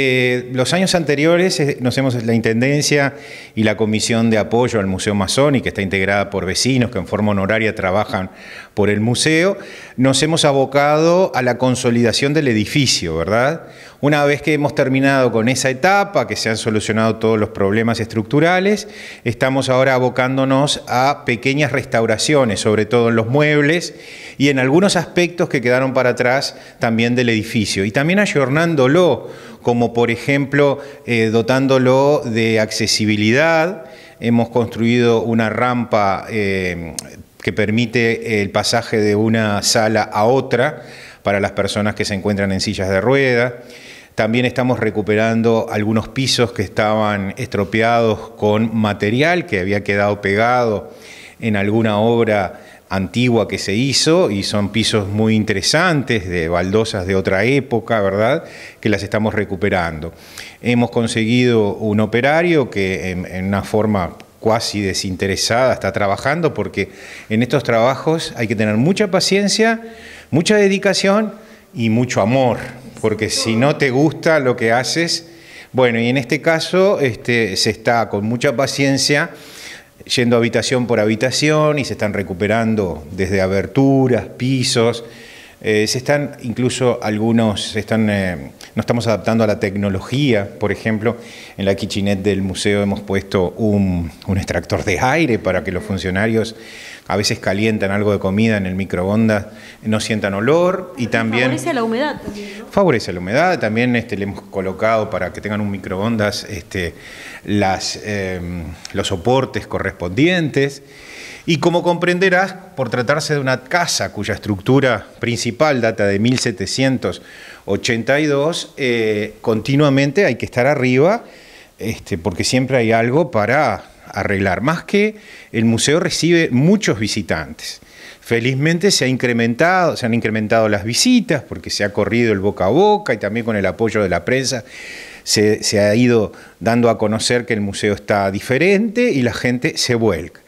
Eh, los años anteriores eh, nos hemos la Intendencia y la Comisión de Apoyo al Museo Masoni, que está integrada por vecinos que en forma honoraria trabajan por el museo, nos hemos abocado a la consolidación del edificio, ¿verdad? Una vez que hemos terminado con esa etapa, que se han solucionado todos los problemas estructurales, estamos ahora abocándonos a pequeñas restauraciones, sobre todo en los muebles y en algunos aspectos que quedaron para atrás también del edificio, y también ayornándolo como por ejemplo eh, dotándolo de accesibilidad. Hemos construido una rampa eh, que permite el pasaje de una sala a otra para las personas que se encuentran en sillas de rueda, También estamos recuperando algunos pisos que estaban estropeados con material que había quedado pegado en alguna obra antigua que se hizo y son pisos muy interesantes de baldosas de otra época, ¿verdad? Que las estamos recuperando. Hemos conseguido un operario que en, una forma cuasi desinteresada está trabajando porque en estos trabajos hay que tener mucha paciencia, mucha dedicación y mucho amor, porque si no te gusta lo que haces, bueno, y en este caso este, se está con mucha paciencia yendo habitación por habitación y se están recuperando desde aberturas, pisos. Eh, se están incluso algunos, están, eh, no estamos adaptando a la tecnología, por ejemplo, en la kitchenette del museo hemos puesto un extractor de aire para que los funcionarios a veces calientan algo de comida en el microondas, no sientan olor y también... Favorece la humedad también. Favorece la humedad, también este, le hemos colocado para que tengan un microondas este, em, los soportes correspondientes. Y como comprenderás, por tratarse de una casa cuya estructura principal data de 1782, eh, continuamente hay que estar arriba, este, porque siempre hay algo para arreglar. Más que el museo recibe muchos visitantes. Felizmente se, ha incrementado, se han incrementado las visitas porque se ha corrido el boca a boca y también con el apoyo de la prensa se, se ha ido dando a conocer que el museo está diferente y la gente se vuelca.